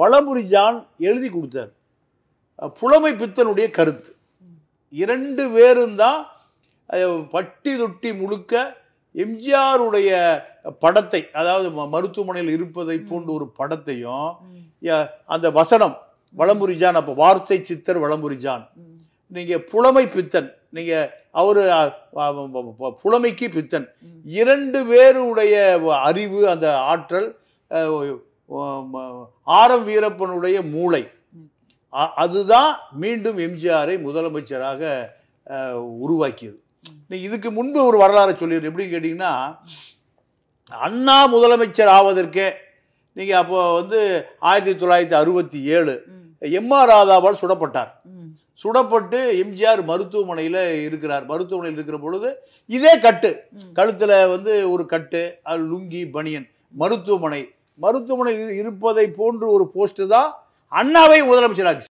வளமுறி John எழுதி கொடுத்தார் புலமை பித்தனுடைய கருத்து இரண்டு பேரும் தான் பட்டி தொட்டி முழுக்க எம்ஜிஆருடைய படத்தை அதாவது மருத்துவமனையில் இருப்பதை போன்ற ஒரு படத்தையும் அந்த வசனம் ஜான் அப்போ வார்த்தை சித்தர் ஜான் நீங்கள் புலமை பித்தன் நீங்கள் அவர் புலமைக்கு பித்தன் இரண்டு பேருடைய அறிவு அந்த ஆற்றல் ஆர் எம் வீரப்பனுடைய மூளை அதுதான் மீண்டும் எம்ஜிஆரை முதலமைச்சராக உருவாக்கியது இதுக்கு முன்பு ஒரு வரலாறு சொல்லிடு எப்படின்னு கேட்டிங்கன்னா அண்ணா முதலமைச்சர் ஆவதற்கே நீங்கள் அப்போ வந்து ஆயிரத்தி தொள்ளாயிரத்தி அறுபத்தி ஏழு எம்ஆர் ராதாவால் சுடப்பட்டார் சுடப்பட்டு எம்ஜிஆர் மருத்துவமனையில் இருக்கிறார் மருத்துவமனையில் இருக்கிற பொழுது இதே கட்டு கழுத்தில் வந்து ஒரு கட்டு அது லுங்கி பனியன் மருத்துவமனை மருத்துவமனையில் இருப்பதை போன்று ஒரு போஸ்ட்டு தான் அண்ணாவை முதலமைச்சராக